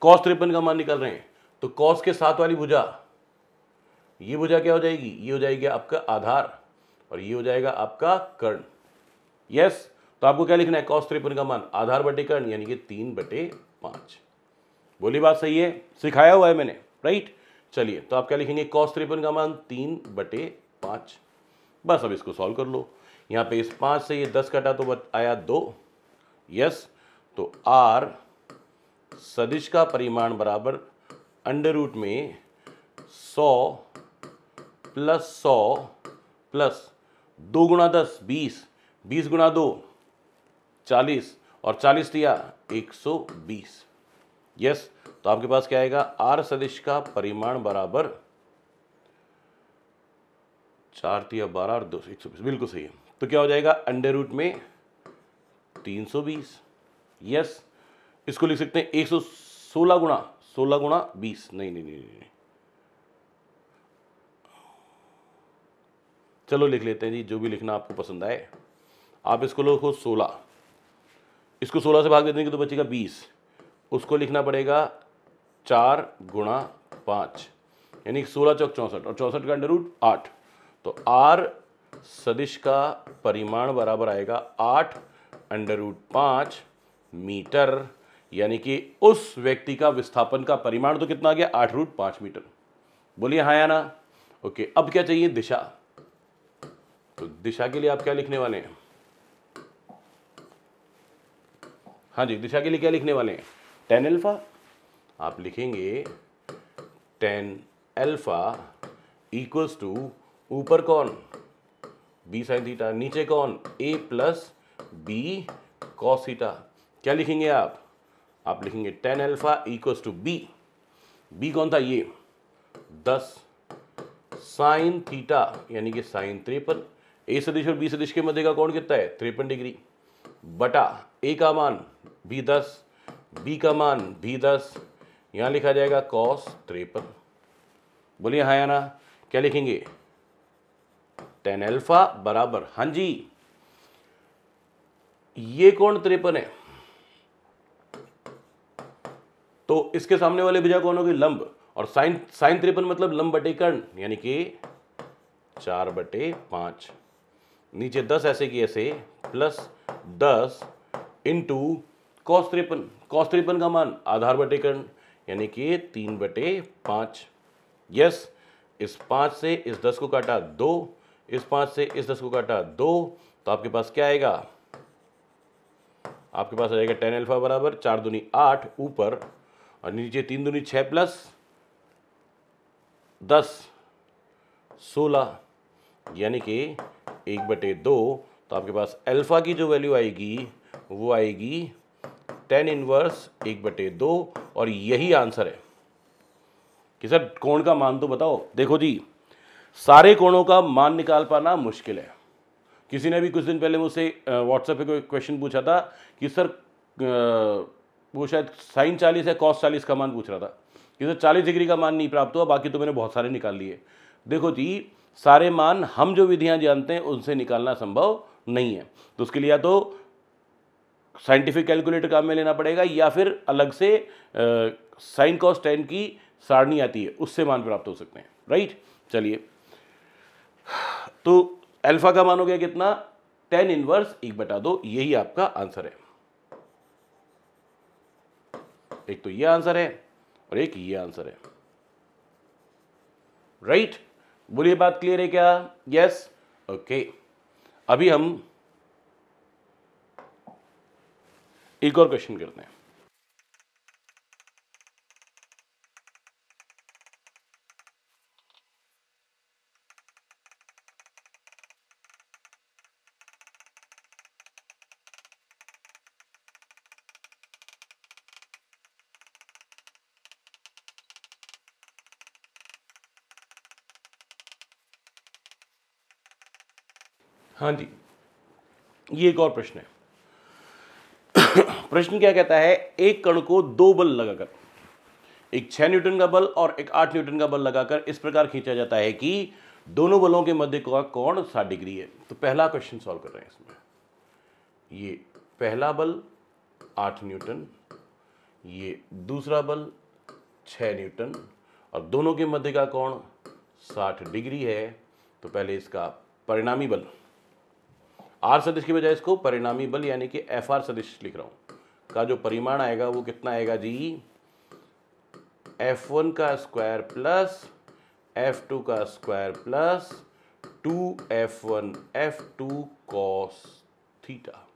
कॉस त्रेपन का मान निकल रहे हैं तो कॉस के साथ वाली भुजा ये भुजा क्या हो जाएगी ये हो जाएगी आपका आधार और ये हो जाएगा आपका कर्ण यस तो आपको क्या लिखना है कॉस त्रिपन का मान आधार बटे कर्ण यानी कि तीन बटे पाँच बोली बात सही है सिखाया हुआ है मैंने राइट चलिए तो आप क्या लिखेंगे कॉस त्रिपन का मान तीन बटे पाँच बस अब इसको सॉल्व कर लो यहाँ पे इस पाँच से ये दस कटा तो आया दो यस तो आर सदिश का परिमाण बराबर अंडर रूट में सौ प्लस सौ प्लस दो गुणा दस बीस बीस गुणा दो चालीस और चालीस दिया एक सौ बीस यस तो आपके पास क्या आएगा आर सदिश का परिमाण बराबर चार तिया बारह और दो सौ एक सौ बीस बिल्कुल सही है तो क्या हो जाएगा अंडर रूट में तीन सौ बीस यस इसको लिख सकते हैं एक सौ सोलह गुणा सोलह गुणा बीस नहीं नहीं नहीं नहीं चलो लिख लेते हैं जी जो भी लिखना आपको पसंद आए आप इसको लोग को सोलह इसको सोलह से भाग दे देंगे तो बचेगा बीस उसको लिखना पड़ेगा चार गुणा पाँच यानी सोलह चौक चौंसठ और चौंसठ का अंडर रूट आठ तो आर सदिश का परिमाण बराबर आएगा आठ अंडर रूट पाँच मीटर यानी कि उस व्यक्ति का विस्थापन का परिमाण तो कितना आ गया आठ रूट पाँच मीटर बोलिए हाँ या ना ओके अब क्या चाहिए दिशा तो दिशा के लिए आप क्या लिखने वाले हैं हाँ जी दिशा के लिए क्या लिखने वाले हैं टेन अल्फ़ा आप लिखेंगे टेन अल्फ़ा इक्वल्स टू ऊपर कौन बी साइन थीटा नीचे कौन ए प्लस बी थीटा क्या लिखेंगे आप आप लिखेंगे tan alpha equals to B B कौन था ये दस साइन थीटा यानी कि साइन त्रेपन ए सदिश और बी सदिश के मध्य का कौन कितना है त्रेपन डिग्री बटा ए का मान बी दस बी का मान बी दस यहाँ लिखा जाएगा कॉस त्रेपन बोलिए हाँ या ना क्या लिखेंगे टेन अल्फा बराबर हाँ जी ये कौन त्रेपन है तो इसके सामने वाले भुजा कौन होगी लंब और साइन साइन त्रेपन मतलब लंब बटे कर्ण यानी कि चार बटे पांच नीचे दस ऐसे की ऐसे प्लस दस इन टू कॉस तिरपन कॉस तिरपन का मान आधार बटे कर्ण यानी कि तीन बटे पाँच यस इस पाँच से इस दस को काटा दो इस पाँच से इस दस को काटा दो तो आपके पास क्या आएगा आपके पास आ जाएगा टेन अल्फा बराबर चार दूनी आठ ऊपर और नीचे तीन दूनी छः प्लस दस सोलह यानी कि एक बटे दो तो आपके पास अल्फ़ा की जो वैल्यू आएगी वो आएगी टेन इनवर्स एक बटे दो और यही आंसर है कि सर कोण का मान तो बताओ देखो जी सारे कोणों का मान निकाल पाना मुश्किल है किसी ने भी कुछ दिन पहले मुझसे व्हाट्सएप पे कोई क्वेश्चन पूछा था कि सर वो शायद साइन चालीस या कॉस चालीस का मान पूछ रहा था कि सर चालीस डिग्री का मान नहीं प्राप्त हुआ बाकी तो मैंने बहुत सारे निकाल लिए देखो जी सारे मान हम जो विधियाँ जानते हैं उनसे निकालना संभव नहीं है तो उसके लिए या तो साइंटिफिक कैलकुलेटर काम में लेना पड़ेगा या फिर अलग से साइन कॉस टेन की सारणी आती है उससे मान प्राप्त हो सकते हैं राइट चलिए तो अल्फा का मान हो गया कितना टेन इनवर्स एक बटा दो यही आपका आंसर है एक तो ये आंसर है और एक ये आंसर है राइट बोलिए बात क्लियर है क्या यस ओके अभी हम एक और क्वेश्चन करते हैं हाँ जी ये एक और प्रश्न है प्रश्न क्या कहता है एक कण को दो बल लगाकर एक छह न्यूटन का बल और एक आठ न्यूटन का बल लगाकर इस प्रकार खींचा जाता है कि दोनों बलों के मध्य का कौन सा डिग्री है तो पहला क्वेश्चन सॉल्व कर रहे हैं इसमें ये पहला बल आठ न्यूटन ये दूसरा बल छ न्यूटन और दोनों के मध्य का कौन साठ डिग्री है तो पहले इसका परिणामी बल आर सदिश की बजाय इसको परिणामी बल यानी कि एफ आर सदिश लिख रहा हूं का जो परिमाण आएगा वो कितना आएगा जी एफ वन का स्क्वायर प्लस एफ टू का square plus two F one F two cos theta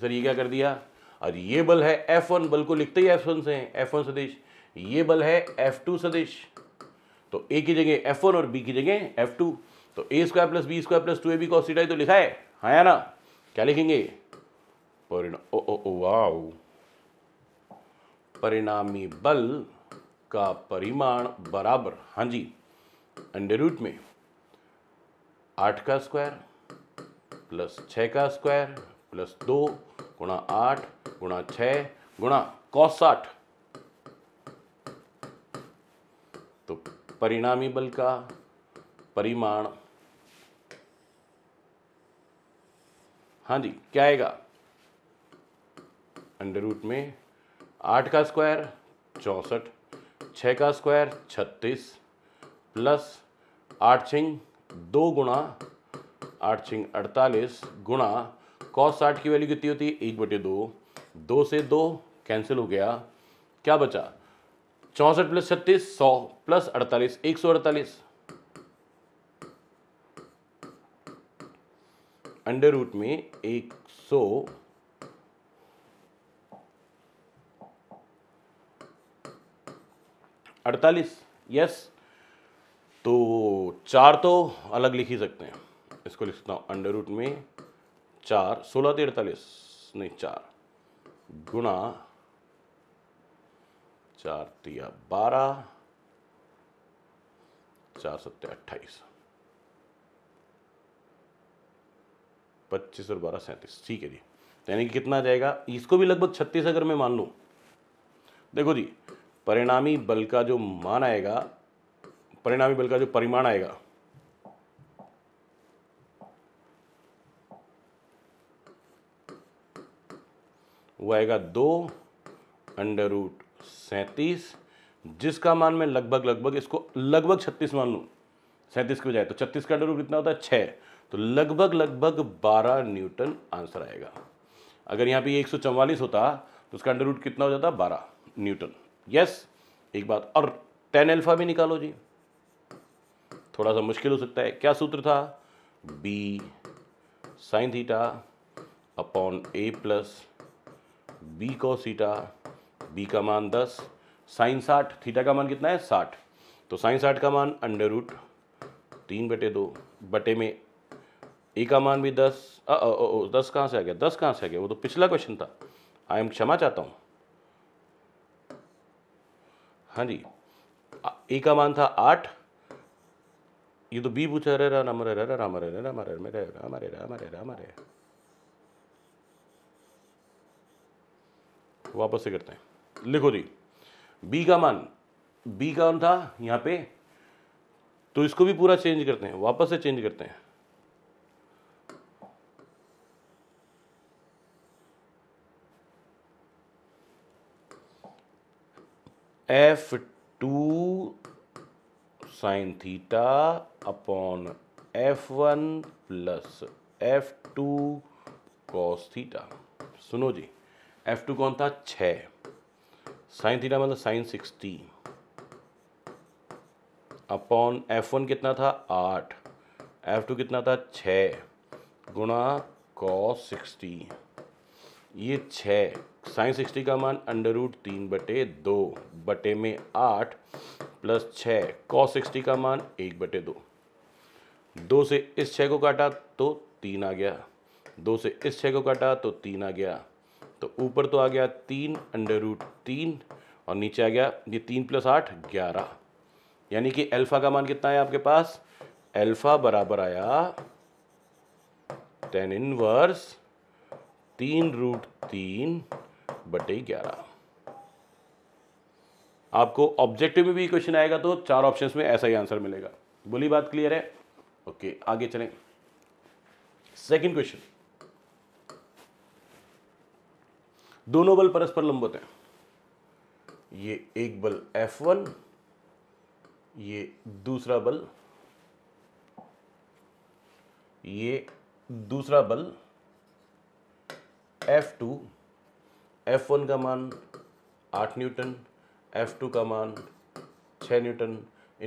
sir ये क्या कर दिया और ये बल है एफ वन बल को लिखते ही एफ वन से एफ वन सदिश ये बल है एफ टू सदिश तो ए की जगह एफ वन और बी की जगह एफ टू तो A square plus B square plus two A B cos theta ही तो लिखा है हाँ या ना क्या लिखेंगे परिणाम परिणामी बल का परिमाण बराबर हाँ जी अंडर रूट में आठ का स्क्वायर प्लस छ का स्क्वायर प्लस दो गुणा आठ गुणा छ गुणा कॉस तो परिणामी बल का परिमाण हाँ जी क्या आएगा अंडर रूट में आठ का स्क्वायर चौंसठ छः का स्क्वायर छत्तीस प्लस आठ छिंग दो गुणा आठ छिंग अड़तालीस गुणा कॉस साठ की वैल्यू कितनी होती है एक बटे दो दो से दो कैंसिल हो गया क्या बचा चौंसठ प्लस छत्तीस सौ प्लस अड़तालीस एक सौ अड़तालीस अंडर रूट में एक सौ अड़तालीस यस तो चार तो अलग लिख ही सकते हैं इसको लिखता हूँ अंडर रूट में चार सोलह ती तो अड़तालीस नहीं चार गुणा चार तिया बारह चार सत्य अट्ठाईस पच्चीस और बारह सैंतीस ठीक है जी यानी कि कितना जाएगा इसको भी लगभग छत्तीस अगर मैं मान लूँ देखो जी परिणामी बल का जो मान आएगा परिणामी बल का जो परिमाण आएगा वो आएगा दो अंडर रूट सैंतीस जिसका मान मैं लगभग लगभग इसको लगभग छत्तीस मान लूँ सैंतीस की बजाय तो छत्तीस का अंडर रूट कितना होता है छः तो लगभग लगभग बारह न्यूटन आंसर आएगा अगर यहाँ पे एक सौ होता तो उसका अंडर रूट कितना हो जाता बारह न्यूटन यस एक बात और टेन एल्फा भी निकालो जी थोड़ा सा मुश्किल हो सकता है क्या सूत्र था B sine theta upon A plus B को सीटा बी का मान दस साइन साठ थीटा का मान कितना है साठ तो साइन साठ का मान अंडर रूट तीन बटे दो बटे में ए का मान भी दस आ, आ, आ, आ, दस कहाँ से आ गया दस कहाँ से आ गया वो तो पिछला क्वेश्चन था आई एम क्षमा चाहता हूँ हाँ जी ए का मान था आठ ये तो बी पूछा रे राम रे रे राम रे रे राम रे रे राम रे राम रे राम रे वापस से करते हैं लिखो जी बी का मान बी का मान था यहाँ पे तो इसको भी पूरा चेंज करते हैं वापस से चेंज करते हैं F two sine theta upon F one plus F two cos theta सुनो जी एफ टू कौन था छ साइन थीटा मतलब sine sixty upon F one कितना था आठ एफ टू कितना था छ गुणा कॉस सिक्सटी ये छः साइन सिक्सटी का मान अंडर रूट तीन बटे दो बटे में आठ प्लस छ कॉ सिक्सटी का मान एक बटे दो दो से इस छः को काटा तो तीन आ गया दो से इस छः को काटा तो तीन आ गया तो ऊपर तो आ गया तीन अंडर रूट तीन और नीचे आ गया ये तीन प्लस आठ ग्यारह यानी कि अल्फ़ा का मान कितना है आपके पास अल्फ़ा बराबर आया टेन इनवर्स तीन रूट तीन बटे ग्यारह आपको ऑब्जेक्टिव में भी क्वेश्चन आएगा तो चार ऑप्शंस में ऐसा ही आंसर मिलेगा बोली बात क्लियर है ओके आगे चलें सेकंड क्वेश्चन दोनों बल परस्पर लंबवत हैं ये एक बल F1 ये दूसरा बल ये दूसरा बल एफ टू एफ वन का मान आठ न्यूटन एफ टू का मान छः न्यूटन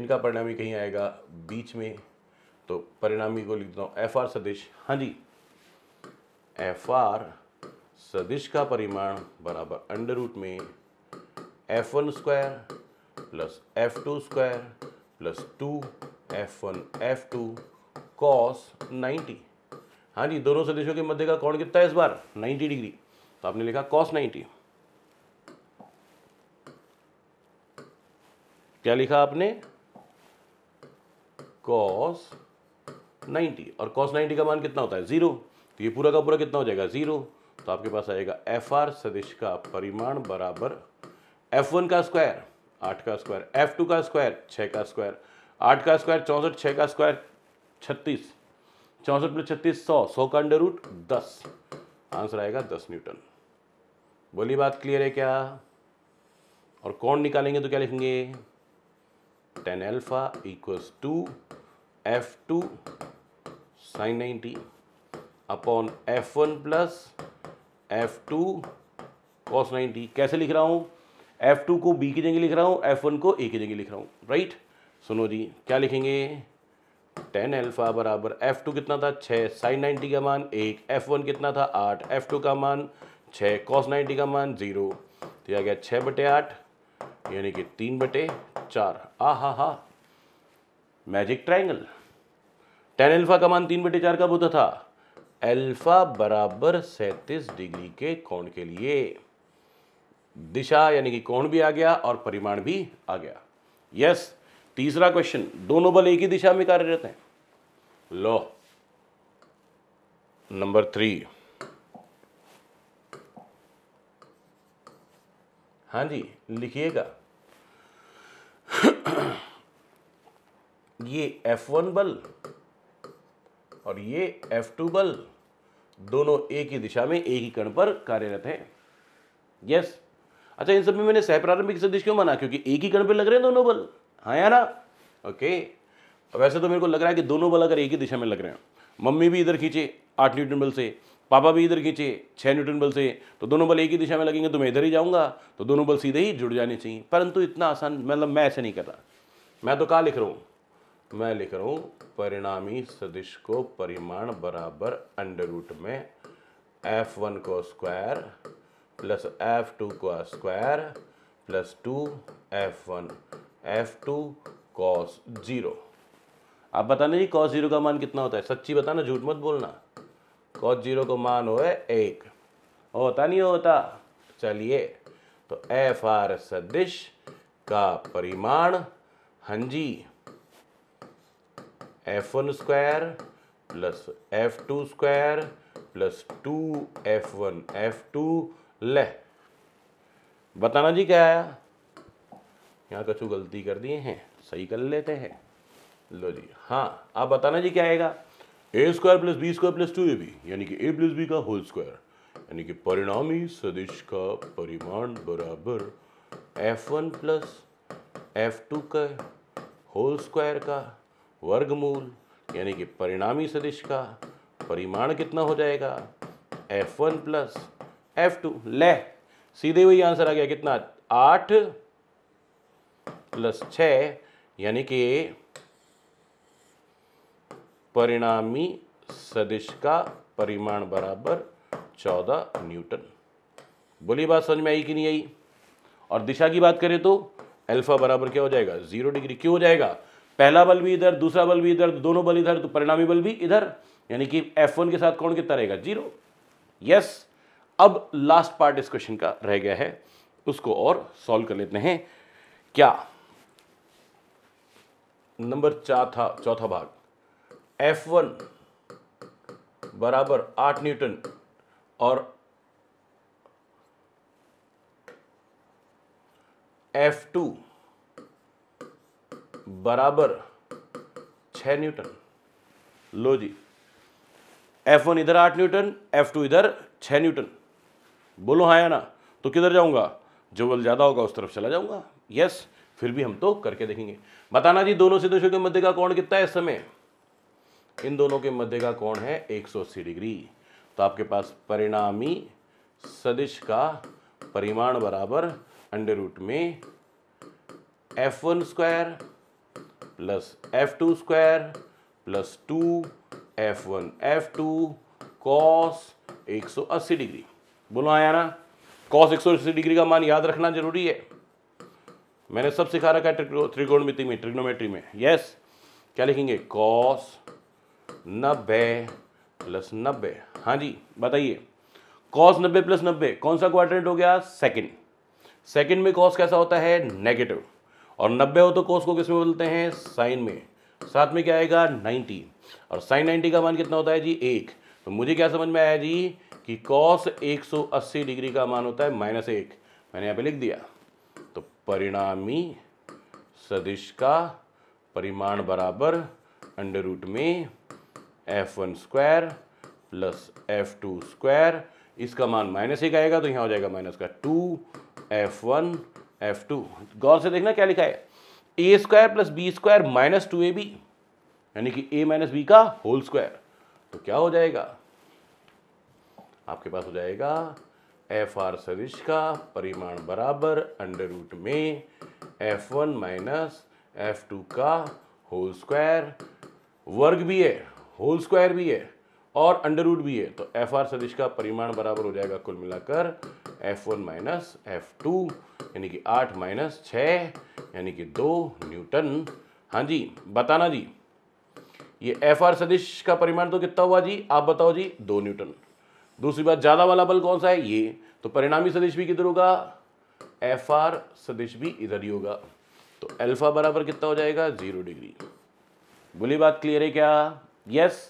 इनका परिणामी कहीं आएगा बीच में तो परिणामी को लिख देता हूँ एफ आर सदिश हाँ जी एफ आर सदिश का परिमाण बराबर अंडर रूट में F one square plus F two square plus two F one F two cos ninety हाँ जी दोनों सदस्यों के मध्य का कौन कितना है इस बार 90 डिग्री तो आपने लिखा कॉस 90 क्या लिखा आपने कॉस 90 और कॉस 90 का मान कितना होता है जीरो तो ये पूरा का पूरा कितना हो जाएगा जीरो तो आपके पास आएगा एफ आर सदिश का परिमाण बराबर एफ वन का स्क्वायर आठ का स्क्वायर एफ टू का स्क्वायर छः का स्क्वायर आठ का स्क्वायर चौंसठ छः का स्क्वायर छत्तीस चौंसठ प्लस छत्तीस सौ सौ का अंडर रूट दस आंसर आएगा दस न्यूटन बोली बात क्लियर है क्या और कौन निकालेंगे तो क्या लिखेंगे tan alpha equal to F two sine ninety upon F one plus F two cos ninety कैसे लिख रहा हूँ एफ टू को बी की जगह लिख रहा हूँ एफ वन को ए की जगह लिख रहा हूँ राइट सुनो जी क्या लिखेंगे टेन एल्फा बराबर एफ़ टू कितना था छः साइन नाइन्टी का मान एक एफ़ वन कितना था आठ एफ़ टू का मान छः कॉस नाइन्टी का मान ज़ीरो तो आ गया छः बटे आठ यानी कि तीन बटे चार आ हा हा मैजिक ट्राइंगल टेन एल्फा का मान तीन बटे चार का होता था एल्फा बराबर सैंतीस डिग्री के कोण के लिए दिशा यानी कि कोण भी आ गया और परिमाण भी आ गया यस yes, तीसरा क्वेश्चन दोनों बल एक ही दिशा में कार्यरत हैं लो नंबर थ्री हाँ जी लिखिएगा ये F1 बल और ये F2 बल दोनों एक ही दिशा में एक ही कण पर कार्यरत हैं यस अच्छा इन सब में मैंने सहप्रारंभिक सदिश क्यों माना क्योंकि एक ही कण पर लग रहे हैं दोनों बल हाँ या ना ओके वैसे तो मेरे को लग रहा है कि दोनों बल अगर एक ही दिशा में लग रहे हैं मम्मी भी इधर खींचे आठ न्यूटन बल से पापा भी इधर खींचे छः न्यूटन बल से तो दोनों बल एक ही दिशा में लगेंगे तो मैं इधर ही जाऊंगा तो दोनों बल सीधे ही जुड़ जाने चाहिए परंतु इतना आसान मतलब मैं ऐसे नहीं कर रहा मैं तो कहाँ लिख रहा हूँ मैं लिख रहा हूँ परिणामी सदिश को परिमाण बराबर अंडर रूट में एफ वन को स्क्वायर प्लस एफ टू को square plus two F one F two cos zero आप बताना जी कॉस ज़ीरो का मान कितना होता है सच्ची बताना झूठ मत बोलना कॉस ज़ीरो का मान हो है एक होता नहीं होता चलिए तो एफ आर सदिश का परिमाण हाँ जी F one square plus F two square plus two F one F two ले बताना जी क्या आया यहाँ कछु गलती कर दिए हैं सही कर लेते हैं लो जी हाँ आप बताना जी क्या आएगा A square plus B square plus two A B यानी कि ए प्लस बी का होल स्क्वायर यानी कि परिणामी सदिश का परिमाण बराबर F one plus F two का होल स्क्वायर का वर्गमूल यानी कि परिणामी सदिश का परिमाण कितना हो जाएगा F one plus F two ले सीधे वही आंसर आ गया कितना आठ प्लस छ यानी कि परिणामी सदिश का परिमाण बराबर चौदह न्यूटन बोली बात समझ में आई कि नहीं आई और दिशा की बात करें तो अल्फा बराबर क्या हो जाएगा जीरो डिग्री क्यों हो जाएगा पहला बल भी इधर दूसरा बल भी इधर दोनों बल इधर तो परिणामी बल भी इधर यानी कि एफ वन के साथ कौन कितना रहेगा जीरो यस अब लास्ट पार्ट इस क्वेश्चन का रह गया है उसको और सॉल्व कर लेते हैं क्या नंबर चौथा चौथा भाग एफ वन बराबर आठ न्यूटन और एफ टू बराबर छ न्यूटन लो जी एफ वन इधर आठ न्यूटन एफ टू इधर छ न्यूटन बोलो हाँ या ना तो किधर जाऊंगा जो बल ज़्यादा होगा उस तरफ चला जाऊंगा यस फिर भी हम तो करके देखेंगे बताना जी दोनों से दोषों के मध्य का कौन कितना है इस समय इन दोनों के मध्य का कौन है 180 डिग्री तो आपके पास परिणामी सदिश का परिमाण बराबर अंडर रूट में F one square plus F two square plus two F one F two cos अस्सी डिग्री बोलो आया हाँ ना कॉस अस्सी डिग्री का मान याद रखना जरूरी है मैंने सब सिखा रखा है त्रिकोणमिति में ट्रिग्नोमेट्री में यस क्या लिखेंगे कॉस नब्बे प्लस नब्बे हाँ जी बताइए कॉस नब्बे प्लस नब्बे कौन सा क्वाड्रेंट हो गया सेकंड सेकंड में कॉस कैसा होता है नेगेटिव और नब्बे हो तो कॉस को किस में बोलते हैं साइन में साथ में क्या आएगा नाइन्टी और साइन नाइन्टी का मान कितना होता है जी एक तो मुझे क्या समझ में आया जी कि कॉस एक डिग्री का मान होता है माइनस एक मैंने यहाँ पे लिख दिया परिणामी सदिश का परिमाण बराबर अंडर रूट में F one square plus F two square इसका मान माइनस एक आएगा तो यहाँ हो जाएगा माइनस का two F one F two गौर से देखना क्या लिखा है A square plus B square minus two A B यानी कि ए माइनस बी का होल स्क्वायर तो क्या हो जाएगा आपके पास हो जाएगा एफ आर सदिश का परिमाण बराबर अंडर रूट में F one minus F two का होल स्क्वायर वर्ग भी है होल स्क्वायर भी है और अंडर रूट भी है तो एफ आर सदिश का परिमाण बराबर हो जाएगा कुल मिलाकर F one minus F two यानी कि आठ माइनस छः यानी कि दो न्यूटन हाँ जी बताना जी ये एफ आर सदिश का परिमाण तो कितना हुआ जी आप बताओ जी दो न्यूटन दूसरी बात ज़्यादा वाला बल कौन सा है ये तो परिणामी सदिश भी किधर होगा एफ आर सदिश भी इधर ही होगा तो अल्फा बराबर कितना हो जाएगा जीरो डिग्री बोली बात क्लियर है क्या यस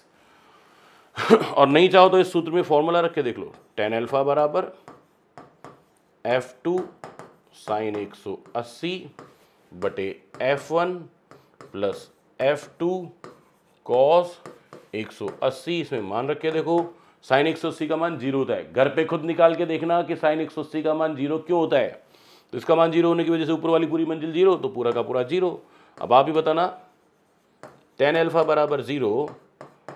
और नहीं चाहो तो इस सूत्र में फॉर्मूला रख के देख लो टेन अल्फा बराबर एफ टू साइन एक सौ अस्सी बटे F one plus F two cos एक सौ अस्सी इसमें मान रख के देखो साइन एक का मान जीरो होता है घर पे खुद निकाल के देखना कि साइन एक का मान जीरो क्यों होता है तो इसका मान जीरो होने की वजह से ऊपर वाली पूरी मंजिल जीरो तो पूरा का पूरा जीरो अब आप ही बताना टेन एल्फा बराबर जीरो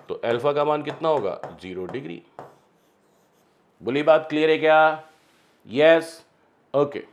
तो एल्फा का मान कितना होगा जीरो डिग्री बोली बात क्लियर है क्या यस ओके